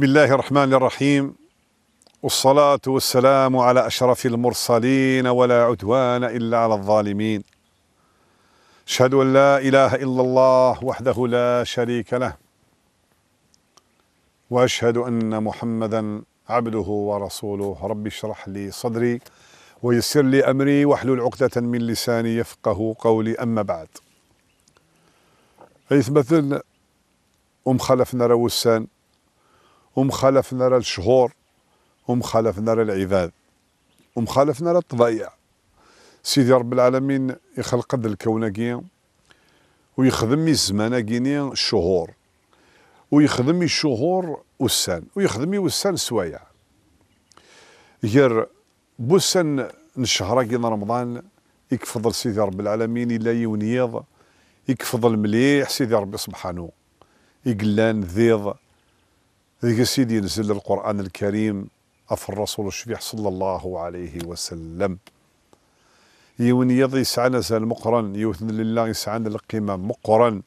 بسم الله الرحمن الرحيم والصلاة والسلام على أشرف المرسلين ولا عدوان إلا على الظالمين أشهد أن لا إله إلا الله وحده لا شريك له وأشهد أن محمدا عبده ورسوله رب اشرح لي صدري ويسر لي أمري واحلل عقدة من لساني يفقه قولي أما بعد أي مثل أم خلفنا روسان ومخالفنا راه الشهور ومخالفنا راه العباد ومخالفنا راه الطبيعة سيدي رب العالمين يخلق هذا الكون كي ويخدم الزمان كيني الشهور ويخدم الشهور وسان ويخدم وسان سوايع غير بوسان الشهرة كين رمضان يكفضل سيدي رب العالمين إلا يونيض يكفضل مليح سيدي ربي سبحانه يقلان ذيض ذيك سيدي نزل القرآن الكريم أف الرسول الشبيح صلى الله عليه وسلم يون يضي سعنا سال مقرن يوثن لله سعنا القيمة مقرن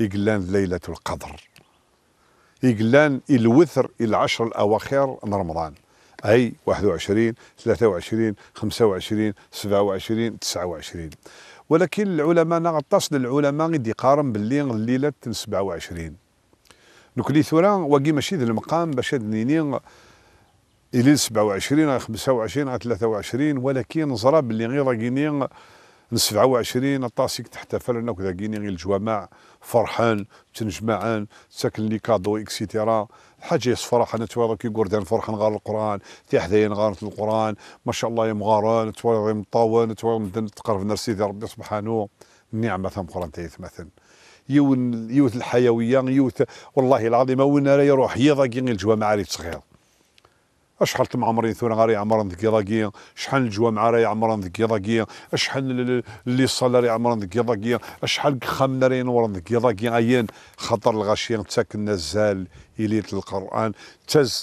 يقلان ليلة القدر يقلان الوثر العشر الأواخر من رمضان أي 21 23 25 27 29 ولكن العلماء نغطس للعلماء غادي يقارن باللي الليلة 27 نكلي ثورا واقي ماشي ذا المقام باش هاد نيني الى 27 على 25 على 23 ولكن نزرى باللي غير راكيني 27 الطاسيك تحتفل انا كذا كيني غير الجوامع فرحان تنجمعان ساكن لي كادو اكسيتيرا حاجه يصفرح انا توالى كي قردان فرحان غار القران تي حدايا غار القران ما شاء الله يا مغاران غير مطاون توالى تقرب نرسي ربي سبحانه نعمة ثم قران تيث مثلا يوث الحيويه يوث والله العظيم وين راه يروح يضاق الجوا ما صغير تم عمرين ثورة غاري عمران ذكي ضاقية شحال الجوامع راي عمران ذكي ضاقية اشحال اللي صلى راي عمران ذكي ضاقية اشحال خامنا راهي نوران ذكي ضاقية عيان خطر الغاشية تاك نزال ليلة القرآن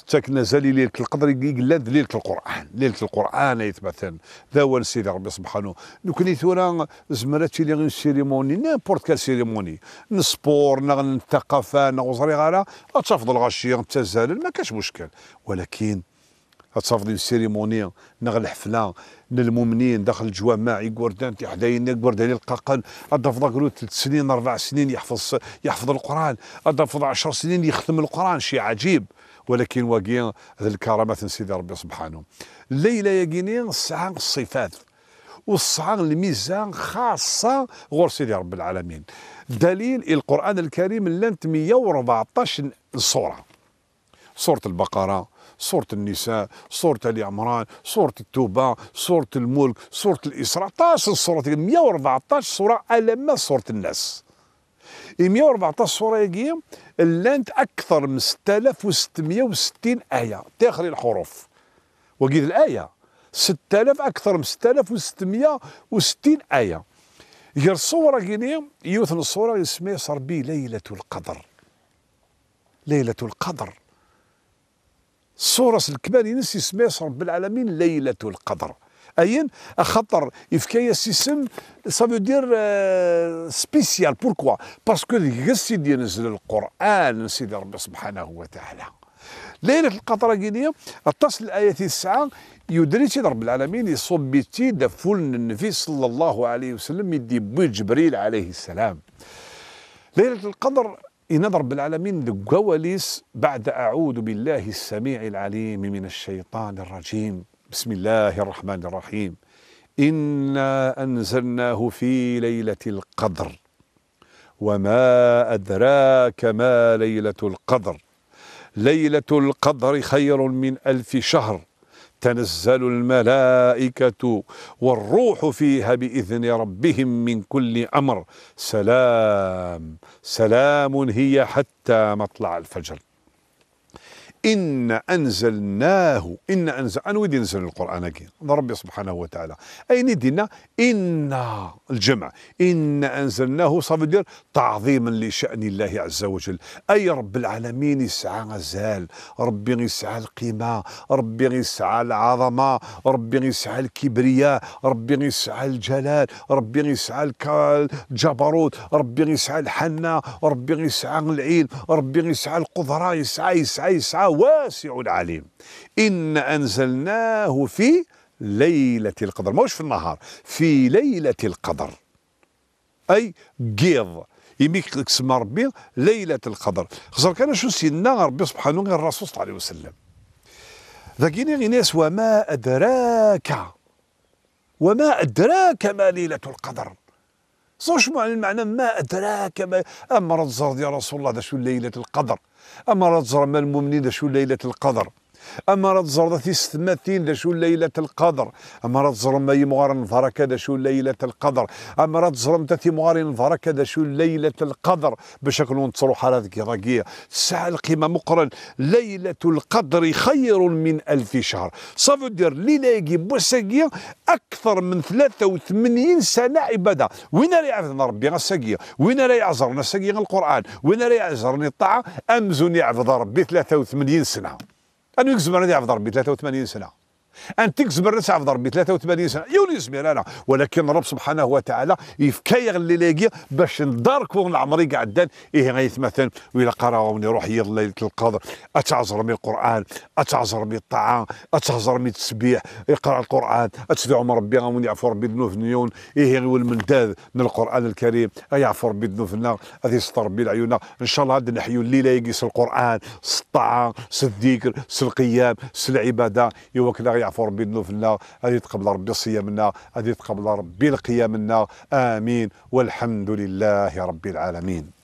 تاك نزال ليلة القدر يقلا ليلة القرآن ليلة القرآن يتبثن ذا هو سيدي ربي سبحانه كني ثورة زمرتي لي غير سيريموني نيمبورت كال سيريموني نسبور نغن الثقافة نغوزري غالا تفضل غاشيان تزال ما كاش مشكل ولكن تصافدي سيريموني نغ الحفله للمؤمنين داخل الجوامع كوردان تحداين كوردان القاقل ادفض قلو ثلاث سنين اربع سنين يحفظ يحفظ القران اضاف عشر سنين يختم القران شيء عجيب ولكن واقي هذه الكرامات سيدي ربي سبحانه الليله يقيني الساعه الصفات والساعه الميزان خاصه غور سيدي رب العالمين دليل القران الكريم لنت 114 سوره سوره البقره صورة النساء صورة علي عمران صورة التوبة صورة الملك صورة الإسراء 12 صورة 114 صورة ألمة صورة الناس 114 صورة يقيم لانت أكثر من 6660 آية تاخر الحروف وقيد الآية 6000 أكثر من 6660 آية غير صورة قيني يوثن الصورة يسميها صار به ليلة القدر ليلة القدر صورة الكبار ينس يسميس رب العالمين ليلة القدر اين خاطر إفكاية سيسم سافو دير سبيسيال بوركوا باسكو دي نزل القران سيدي ربي سبحانه وتعالى ليله القدر كينيا اتصل الايه تسعه يدري سيدي رب العالمين يصبتي دفول النبي صلى الله عليه وسلم يدي بوي جبريل عليه السلام ليله القدر إن رب العالمين الكواليس بعد أعوذ بالله السميع العليم من الشيطان الرجيم بسم الله الرحمن الرحيم إنا أنزلناه في ليلة القدر وما أدراك ما ليلة القدر ليلة القدر خير من ألف شهر تنزل الملائكة والروح فيها بإذن ربهم من كل أمر سلام سلام هي حتى مطلع الفجر إن أنزلناه إن أنزل أنا ودي ننزل القرآن كي ربي سبحانه وتعالى أين دينا إن الجمع إن أنزلناه صافي دير تعظيما لشأن الله عز وجل أي رب العالمين يسعى غزال ربي يسعى القيمة ربي يسعى العظمة ربي يسعى الكبرياء ربي يسعى الجلال ربي يسعى الجبروت ربي يسعى الحنة ربي يسعى العلم ربي يسعى القدرة يسعى يسعى يسعى, يسعى واسع عليم إن أنزلناه في ليلة القدر ما في النهار في ليلة القدر أي قيض يميك اسم ربي ليلة القدر خسر كان شو سيدنا ربي سبحانه غير الرسول صلى الله عليه وسلم ذاكيني غيناس وما أدراك وما أدراك ما ليلة القدر مع المعنى ما أدراك ما أما رد يا رسول الله ده شو ليلة القدر أما رد ما المؤمنين ده شو ليلة القدر اما راه تزرد تيستماتين ذا شو ليله القدر اما راه تزرم ما مغار الفركة ذا شو ليله القدر اما راه تزرم في مغار الفركة ذا شو ليله القدر باش كنو نتصرو حالات كيراكية الساعه القيمه مقرن ليله القدر خير من الف شهر صافو دير ليله يجي بوساكيه اكثر من 83 سنه عباده وين راه يعبدنا ربي غساكيه وين راه يعزرنا ساكيه القران وين راه يعزرني الطاعه امزون يعبد ربي 83 سنه أنا يكذب أنا عبد ربي 83 سنة ان تكسب الناس في ربي 83 سنه يونس لا لا ولكن رب سبحانه وتعالى يفكير اللي لاقي باش نداركو العمري قاعد ايه غيتمثل ويلا قراوني روح يا ليله القدر اتعزر من القران اتعزر من الطعام اتعزر من التسبيح يقرا القران عمر ربي غاون يعفو ربي ذنوب نيون ايه غيول من القران الكريم يعفو ربي ذنوبنا هذه ستر ربي العيون ان شاء الله نحيو الليله يقيس القران الطعام الذكر القيام العباده يوكل يعفو ربي ذنوبنا هذه تقبل ربي صيامنا هذه تقبل ربي القيامنا امين والحمد لله رب العالمين